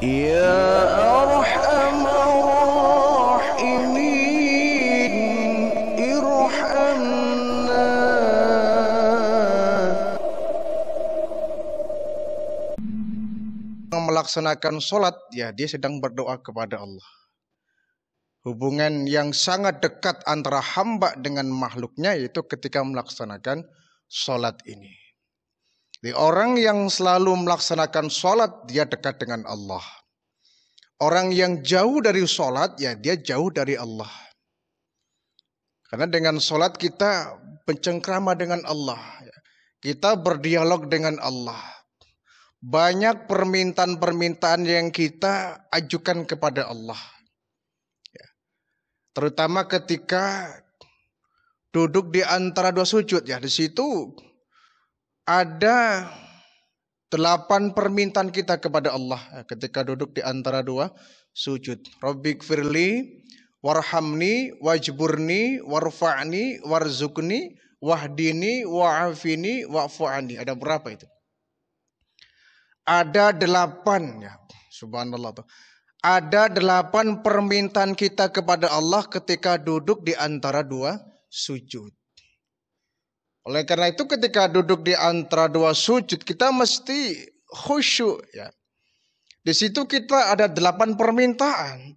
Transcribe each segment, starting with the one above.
Ya melaksanakan sholat ya dia sedang berdoa kepada Allah hubungan yang sangat dekat antara hamba dengan makhluknya yaitu ketika melaksanakan sholat ini di orang yang selalu melaksanakan sholat, dia dekat dengan Allah. Orang yang jauh dari sholat, ya dia jauh dari Allah. Karena dengan sholat kita bercengkrama dengan Allah. Ya. Kita berdialog dengan Allah. Banyak permintaan-permintaan yang kita ajukan kepada Allah. Ya. Terutama ketika duduk di antara dua sujud ya di situ ada delapan permintaan kita kepada Allah ketika duduk di antara dua sujud. Rabbik firli warhamni wajburni warfa'ni warzukni wahdini wa'afini wa'fu'ani. Ada berapa itu? Ada delapan ya. Subhanallah tuh. Ada delapan permintaan kita kepada Allah ketika duduk di antara dua sujud. Oleh karena itu ketika duduk di antara dua sujud kita mesti khusyuk ya. Di situ kita ada delapan permintaan.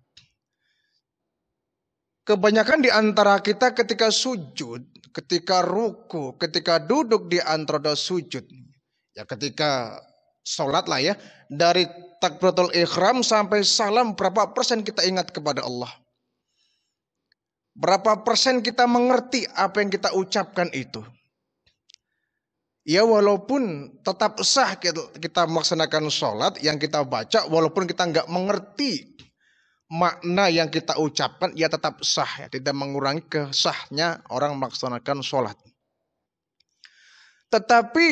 Kebanyakan di antara kita ketika sujud, ketika ruku, ketika duduk di antara dua sujud, ya ketika sholat lah ya, dari takbiratul ikhram sampai salam berapa persen kita ingat kepada Allah. Berapa persen kita mengerti apa yang kita ucapkan itu. Ya walaupun tetap sah kita, melaksanakan sholat yang kita baca walaupun kita nggak mengerti makna yang kita ucapkan ya tetap sah ya tidak mengurangi kesahnya orang melaksanakan sholat. Tetapi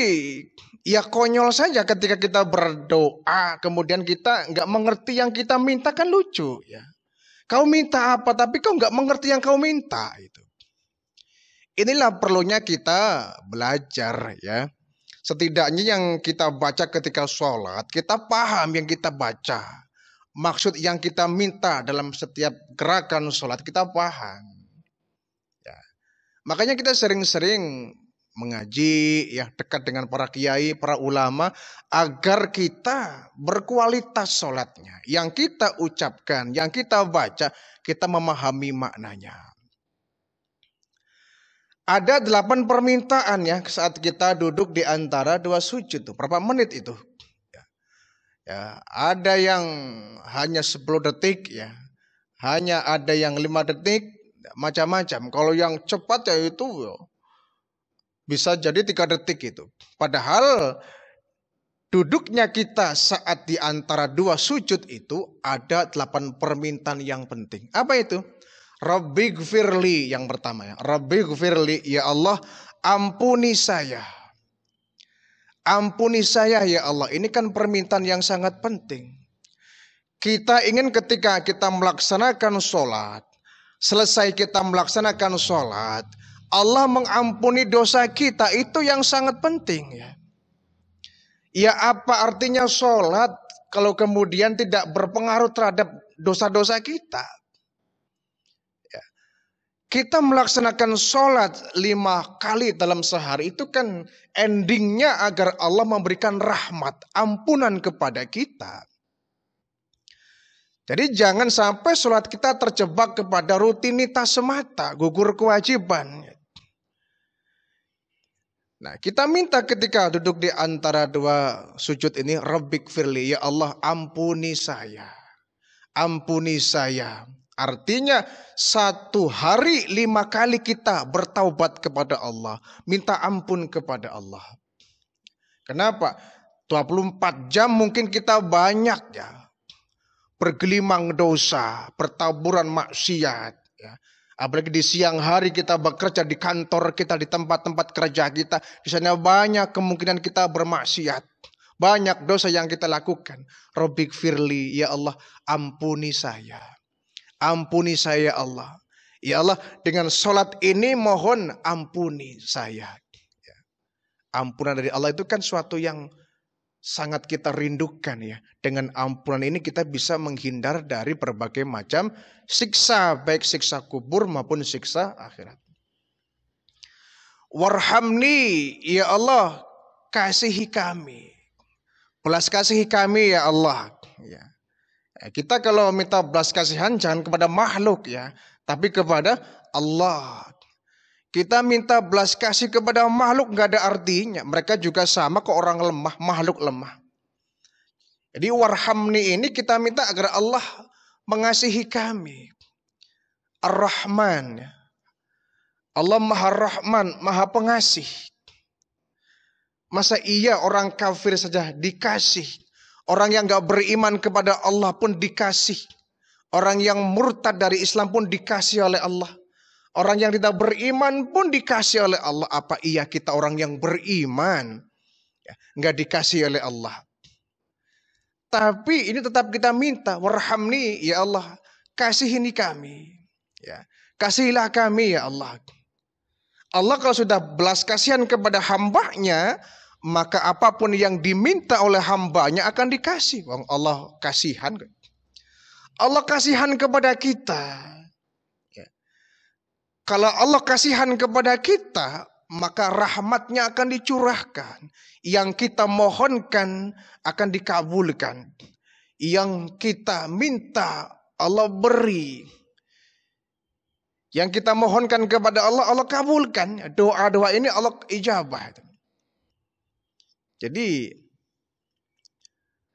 ya konyol saja ketika kita berdoa kemudian kita nggak mengerti yang kita minta kan lucu ya. Kau minta apa tapi kau nggak mengerti yang kau minta itu. Inilah perlunya kita belajar ya. Setidaknya yang kita baca ketika sholat, kita paham yang kita baca. Maksud yang kita minta dalam setiap gerakan sholat, kita paham. Ya. Makanya kita sering-sering mengaji ya dekat dengan para kiai, para ulama agar kita berkualitas sholatnya. Yang kita ucapkan, yang kita baca, kita memahami maknanya. Ada delapan permintaan ya saat kita duduk di antara dua sujud tuh, berapa menit itu? Ya. ya, ada yang hanya sepuluh detik ya, hanya ada yang lima detik, macam-macam. Kalau yang cepat ya itu ya, bisa jadi tiga detik itu. Padahal duduknya kita saat di antara dua sujud itu ada delapan permintaan yang penting. Apa itu? Rabbi gfirli yang pertama ya. Rabbi gfirli ya Allah ampuni saya. Ampuni saya ya Allah. Ini kan permintaan yang sangat penting. Kita ingin ketika kita melaksanakan sholat. Selesai kita melaksanakan sholat. Allah mengampuni dosa kita. Itu yang sangat penting ya. Ya apa artinya sholat kalau kemudian tidak berpengaruh terhadap dosa-dosa kita kita melaksanakan sholat lima kali dalam sehari itu kan endingnya agar Allah memberikan rahmat, ampunan kepada kita. Jadi jangan sampai sholat kita terjebak kepada rutinitas semata, gugur kewajiban. Nah kita minta ketika duduk di antara dua sujud ini, Rabbik firli, ya Allah ampuni saya, ampuni saya, Artinya satu hari lima kali kita bertaubat kepada Allah. Minta ampun kepada Allah. Kenapa? 24 jam mungkin kita banyak ya. Bergelimang dosa, pertaburan maksiat. Ya. Apalagi di siang hari kita bekerja di kantor kita, di tempat-tempat kerja kita. misalnya banyak kemungkinan kita bermaksiat. Banyak dosa yang kita lakukan. Robik Firli, ya Allah ampuni saya. Ampuni saya Allah. Ya Allah, dengan sholat ini mohon ampuni saya. Ya. Ampunan dari Allah itu kan suatu yang sangat kita rindukan ya. Dengan ampunan ini kita bisa menghindar dari berbagai macam siksa, baik siksa kubur maupun siksa akhirat. Warhamni, ya Allah, kasihi kami. Belas kasihi kami ya Allah. Ya. Ya, kita kalau minta belas kasihan jangan kepada makhluk ya, tapi kepada Allah. Kita minta belas kasih kepada makhluk nggak ada artinya. Mereka juga sama ke orang lemah, makhluk lemah. Jadi warhamni ini kita minta agar Allah mengasihi kami. Ar-Rahman. Allah Maha Rahman, Maha Pengasih. Masa iya orang kafir saja dikasih? Orang yang gak beriman kepada Allah pun dikasih. Orang yang murtad dari Islam pun dikasih oleh Allah. Orang yang tidak beriman pun dikasih oleh Allah. Apa iya kita orang yang beriman? Ya, gak dikasih oleh Allah. Tapi ini tetap kita minta, warhamni ya Allah, kasih ini kami. Ya, kasihilah kami ya Allah. Allah kalau sudah belas kasihan kepada hambanya, maka apapun yang diminta oleh hambanya akan dikasih. Wong Allah kasihan. Allah kasihan kepada kita. Ya. Kalau Allah kasihan kepada kita, maka rahmatnya akan dicurahkan. Yang kita mohonkan akan dikabulkan. Yang kita minta Allah beri. Yang kita mohonkan kepada Allah, Allah kabulkan. Doa-doa ini Allah ijabah. Jadi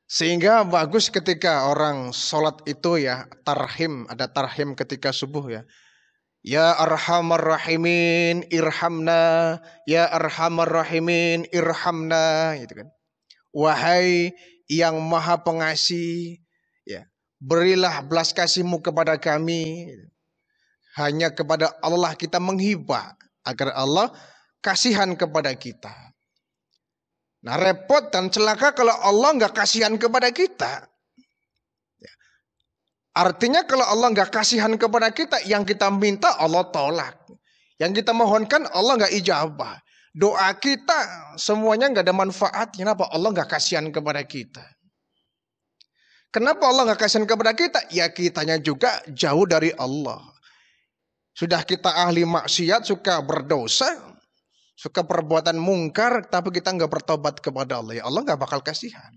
sehingga bagus ketika orang sholat itu ya tarhim, ada tarhim ketika subuh ya. Ya arhamar rahimin irhamna, ya arhamar rahimin irhamna gitu kan. Wahai yang maha pengasih, ya berilah belas kasihmu kepada kami. Hanya kepada Allah kita menghibah agar Allah kasihan kepada kita. Nah repot dan celaka kalau Allah nggak kasihan kepada kita. Ya. Artinya kalau Allah nggak kasihan kepada kita, yang kita minta Allah tolak. Yang kita mohonkan Allah nggak ijabah. Doa kita semuanya nggak ada manfaat Kenapa Allah nggak kasihan kepada kita? Kenapa Allah nggak kasihan kepada kita? Ya kitanya juga jauh dari Allah. Sudah kita ahli maksiat, suka berdosa, suka perbuatan mungkar tapi kita nggak bertobat kepada Allah ya Allah nggak bakal kasihan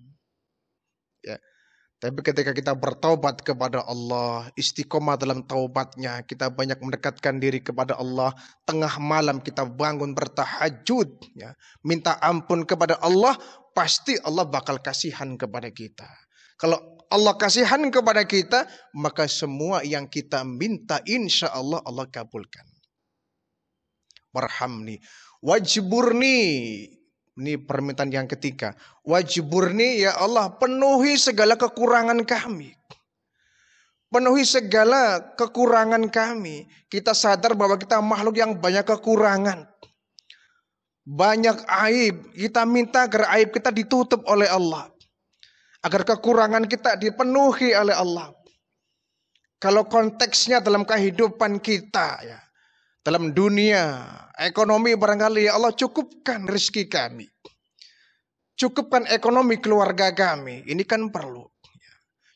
ya tapi ketika kita bertobat kepada Allah, istiqomah dalam taubatnya, kita banyak mendekatkan diri kepada Allah, tengah malam kita bangun bertahajud, ya, minta ampun kepada Allah, pasti Allah bakal kasihan kepada kita. Kalau Allah kasihan kepada kita, maka semua yang kita minta insya Allah Allah kabulkan warhamni. Wajburni, ini permintaan yang ketiga. Wajburni ya Allah penuhi segala kekurangan kami. Penuhi segala kekurangan kami. Kita sadar bahwa kita makhluk yang banyak kekurangan. Banyak aib. Kita minta agar aib kita ditutup oleh Allah. Agar kekurangan kita dipenuhi oleh Allah. Kalau konteksnya dalam kehidupan kita ya dalam dunia, ekonomi barangkali ya Allah cukupkan rezeki kami. Cukupkan ekonomi keluarga kami. Ini kan perlu.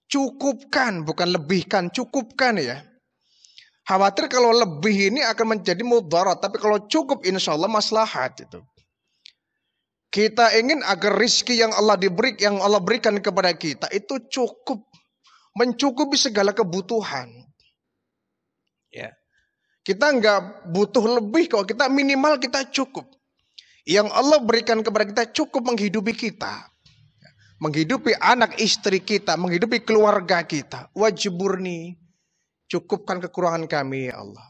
Cukupkan, bukan lebihkan, cukupkan ya. Khawatir kalau lebih ini akan menjadi mudarat, tapi kalau cukup insya Allah maslahat itu. Kita ingin agar rizki yang Allah diberi, yang Allah berikan kepada kita itu cukup, mencukupi segala kebutuhan. Kita nggak butuh lebih kok, kita minimal kita cukup. Yang Allah berikan kepada kita cukup menghidupi kita. Menghidupi anak istri kita, menghidupi keluarga kita. Wajiburni, cukupkan kekurangan kami ya Allah.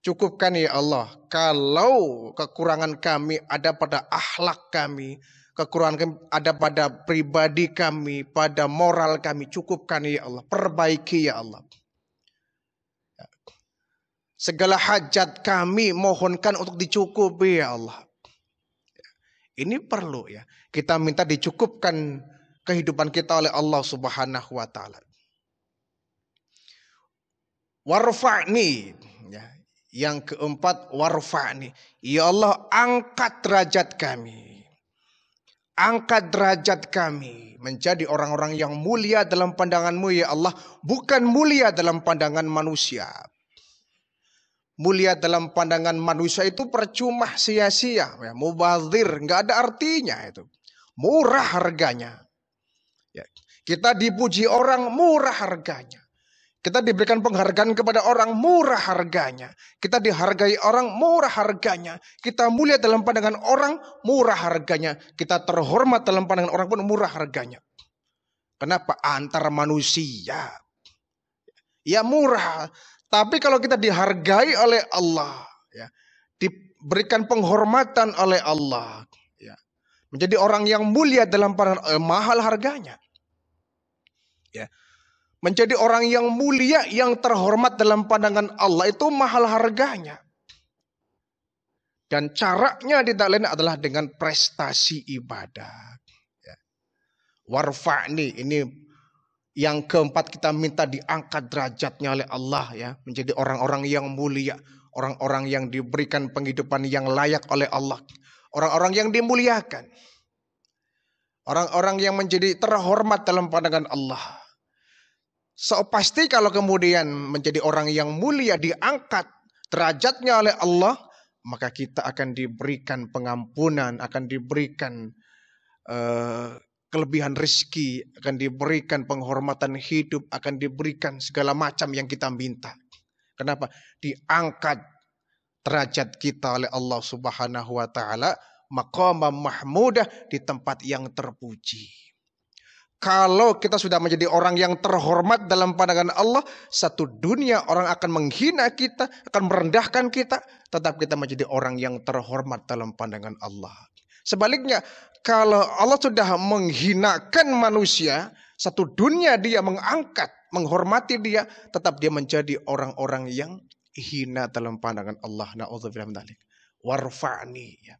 Cukupkan ya Allah, kalau kekurangan kami ada pada akhlak kami, kekurangan kami ada pada pribadi kami, pada moral kami, cukupkan ya Allah, perbaiki ya Allah. Segala hajat kami mohonkan untuk dicukupi ya Allah. Ini perlu ya. Kita minta dicukupkan kehidupan kita oleh Allah Subhanahu wa taala. Warfa'ni ya. Yang keempat warfa'ni. Ya Allah angkat derajat kami. Angkat derajat kami menjadi orang-orang yang mulia dalam pandanganmu ya Allah. Bukan mulia dalam pandangan manusia mulia dalam pandangan manusia itu percuma sia-sia. Ya, mubazir, nggak ada artinya itu. Murah harganya. Ya, kita dipuji orang murah harganya. Kita diberikan penghargaan kepada orang murah harganya. Kita dihargai orang murah harganya. Kita mulia dalam pandangan orang murah harganya. Kita terhormat dalam pandangan orang pun murah harganya. Kenapa? Antar manusia. Ya murah. Tapi kalau kita dihargai oleh Allah, ya, diberikan penghormatan oleh Allah, ya, menjadi orang yang mulia dalam pandangan eh, mahal harganya. Ya. Menjadi orang yang mulia yang terhormat dalam pandangan Allah itu mahal harganya. Dan caranya tidak lain adalah dengan prestasi ibadah. Ya. Warfa'ni ini yang keempat kita minta diangkat derajatnya oleh Allah ya. Menjadi orang-orang yang mulia. Orang-orang yang diberikan penghidupan yang layak oleh Allah. Orang-orang yang dimuliakan. Orang-orang yang menjadi terhormat dalam pandangan Allah. So pasti kalau kemudian menjadi orang yang mulia diangkat derajatnya oleh Allah. Maka kita akan diberikan pengampunan. Akan diberikan uh, kelebihan rezeki, akan diberikan penghormatan hidup, akan diberikan segala macam yang kita minta. Kenapa? Diangkat derajat kita oleh Allah Subhanahu wa taala maqamah mahmudah di tempat yang terpuji. Kalau kita sudah menjadi orang yang terhormat dalam pandangan Allah, satu dunia orang akan menghina kita, akan merendahkan kita, tetap kita menjadi orang yang terhormat dalam pandangan Allah. Sebaliknya, kalau Allah sudah menghinakan manusia, satu dunia dia mengangkat, menghormati dia, tetap dia menjadi orang-orang yang hina dalam pandangan Allah. Warfa'ni. Ya.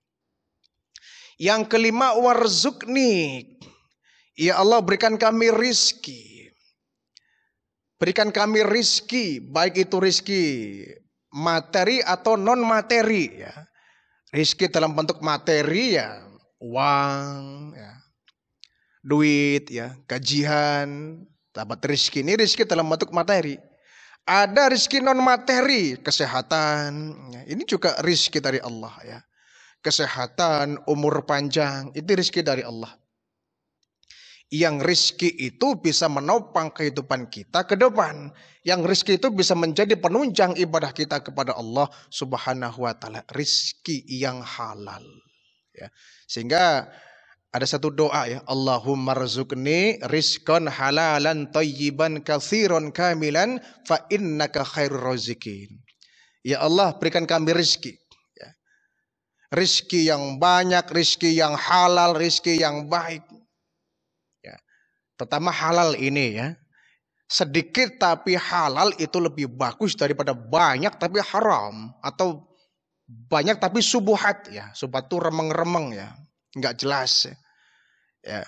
Yang kelima warzukni. Ya Allah berikan kami rizki. Berikan kami rizki. Baik itu rizki materi atau non materi. Ya. Rizki dalam bentuk materi ya uang, ya, duit, ya gajian, dapat rizki. Ini rizki dalam bentuk materi. Ada rizki non materi, kesehatan. Ya. Ini juga rizki dari Allah ya. Kesehatan, umur panjang, itu rizki dari Allah yang rizki itu bisa menopang kehidupan kita ke depan. Yang rizki itu bisa menjadi penunjang ibadah kita kepada Allah subhanahu wa ta'ala. Rizki yang halal. Ya. Sehingga ada satu doa ya. Allahumma rizukni rizkon halalan tayyiban kathiron kamilan fa innaka khairur rizikin. Ya Allah berikan kami rizki. Ya. Rizki yang banyak, rizki yang halal, rizki yang baik terutama halal ini ya. Sedikit tapi halal itu lebih bagus daripada banyak tapi haram. Atau banyak tapi subuhat ya. Subuhat itu remeng-remeng ya. Nggak jelas ya. ya.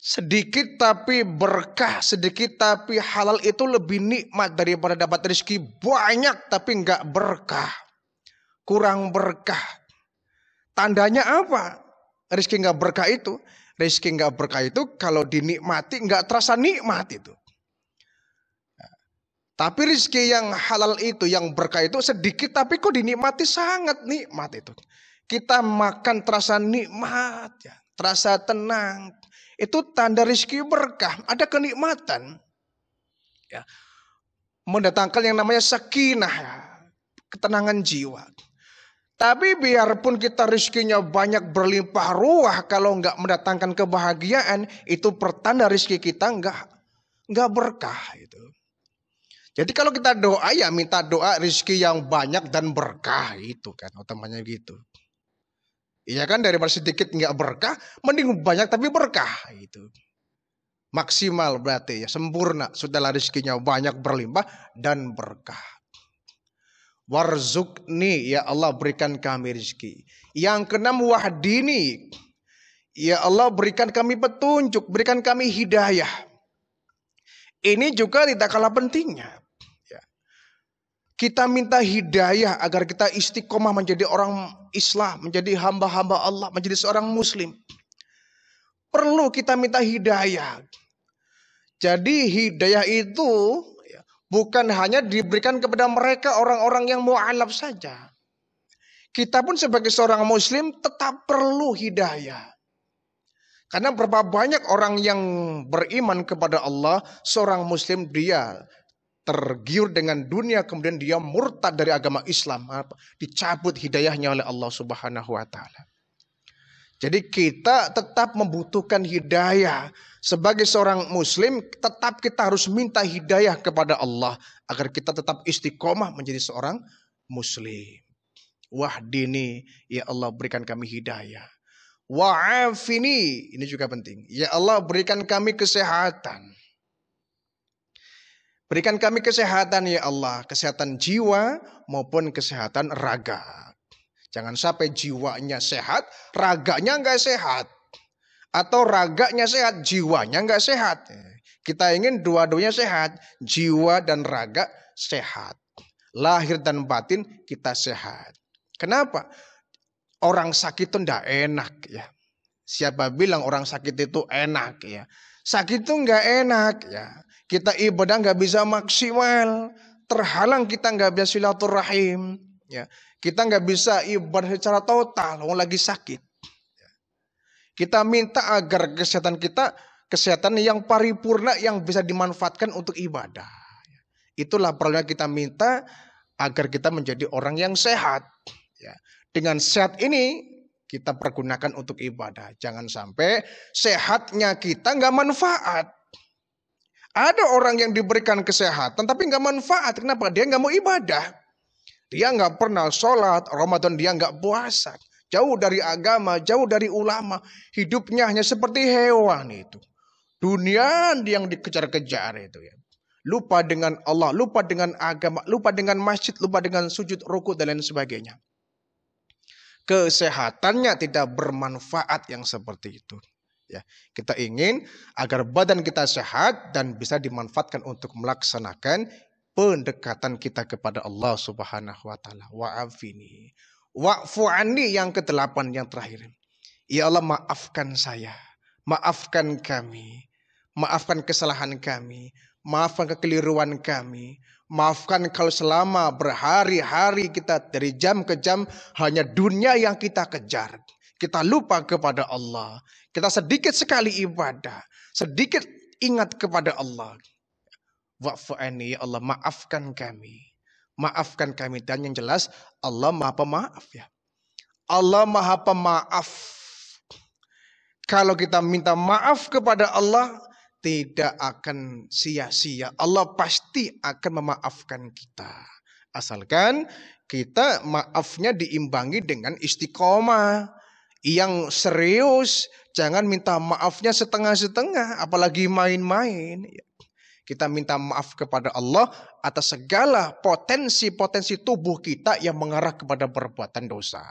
Sedikit tapi berkah, sedikit tapi halal itu lebih nikmat daripada dapat rezeki banyak tapi nggak berkah. Kurang berkah. Tandanya apa? Rizki nggak berkah itu Rezeki nggak berkah itu kalau dinikmati nggak terasa nikmat itu. Nah, tapi rizki yang halal itu, yang berkah itu sedikit tapi kok dinikmati sangat nikmat itu. Kita makan terasa nikmat, ya, terasa tenang. Itu tanda rizki berkah, ada kenikmatan. Ya. Mendatangkan yang namanya sakinah, ya, ketenangan jiwa. Tapi biarpun kita rizkinya banyak berlimpah ruah kalau nggak mendatangkan kebahagiaan, itu pertanda rizki kita nggak nggak berkah itu. Jadi kalau kita doa ya minta doa rizki yang banyak dan berkah itu kan utamanya gitu. Iya kan dari daripada sedikit nggak berkah, mending banyak tapi berkah itu. Maksimal berarti ya sempurna, sudahlah rizkinya banyak berlimpah dan berkah. Warzukni, ya Allah berikan kami rezeki. Yang keenam wahdini, ya Allah berikan kami petunjuk, berikan kami hidayah. Ini juga tidak kalah pentingnya. Ya. Kita minta hidayah agar kita istiqomah menjadi orang Islam, menjadi hamba-hamba Allah, menjadi seorang Muslim. Perlu kita minta hidayah. Jadi hidayah itu bukan hanya diberikan kepada mereka orang-orang yang mu'alaf saja. Kita pun sebagai seorang muslim tetap perlu hidayah. Karena berapa banyak orang yang beriman kepada Allah, seorang muslim dia tergiur dengan dunia kemudian dia murtad dari agama Islam dicabut hidayahnya oleh Allah Subhanahu wa taala. Jadi kita tetap membutuhkan hidayah sebagai seorang muslim tetap kita harus minta hidayah kepada Allah agar kita tetap istiqomah menjadi seorang muslim. Wah dini, ya Allah berikan kami hidayah. Wa'afini ini juga penting. Ya Allah berikan kami kesehatan. Berikan kami kesehatan ya Allah, kesehatan jiwa maupun kesehatan raga. Jangan sampai jiwanya sehat, raganya nggak sehat atau raganya sehat, jiwanya nggak sehat. Kita ingin dua-duanya sehat, jiwa dan raga sehat. Lahir dan batin kita sehat. Kenapa? Orang sakit itu enggak enak ya. Siapa bilang orang sakit itu enak ya. Sakit itu nggak enak ya. Kita ibadah nggak bisa maksimal. Terhalang kita nggak bisa silaturahim. Ya. Kita nggak bisa ibadah secara total. lagi sakit. Kita minta agar kesehatan kita kesehatan yang paripurna yang bisa dimanfaatkan untuk ibadah. Itulah perlu kita minta agar kita menjadi orang yang sehat. Ya, dengan sehat ini kita pergunakan untuk ibadah. Jangan sampai sehatnya kita nggak manfaat. Ada orang yang diberikan kesehatan tapi nggak manfaat. Kenapa? Dia nggak mau ibadah. Dia nggak pernah sholat, Ramadan dia nggak puasa jauh dari agama, jauh dari ulama, hidupnya hanya seperti hewan itu. Dunia yang dikejar-kejar itu ya. Lupa dengan Allah, lupa dengan agama, lupa dengan masjid, lupa dengan sujud ruku dan lain sebagainya. Kesehatannya tidak bermanfaat yang seperti itu. Ya, kita ingin agar badan kita sehat dan bisa dimanfaatkan untuk melaksanakan pendekatan kita kepada Allah Subhanahu wa taala. Wa'afini Wa'fu anni yang ke kedelapan yang terakhir. Ya Allah maafkan saya, maafkan kami, maafkan kesalahan kami, maafkan kekeliruan kami, maafkan kalau selama berhari-hari kita dari jam ke jam hanya dunia yang kita kejar. Kita lupa kepada Allah, kita sedikit sekali ibadah, sedikit ingat kepada Allah. Wa'fu anni ya Allah maafkan kami maafkan kami. Dan yang jelas Allah maha pemaaf ya. Allah maha pemaaf. Kalau kita minta maaf kepada Allah, tidak akan sia-sia. Allah pasti akan memaafkan kita. Asalkan kita maafnya diimbangi dengan istiqomah. Yang serius, jangan minta maafnya setengah-setengah, apalagi main-main. -main. Kita minta maaf kepada Allah atas segala potensi-potensi tubuh kita yang mengarah kepada perbuatan dosa.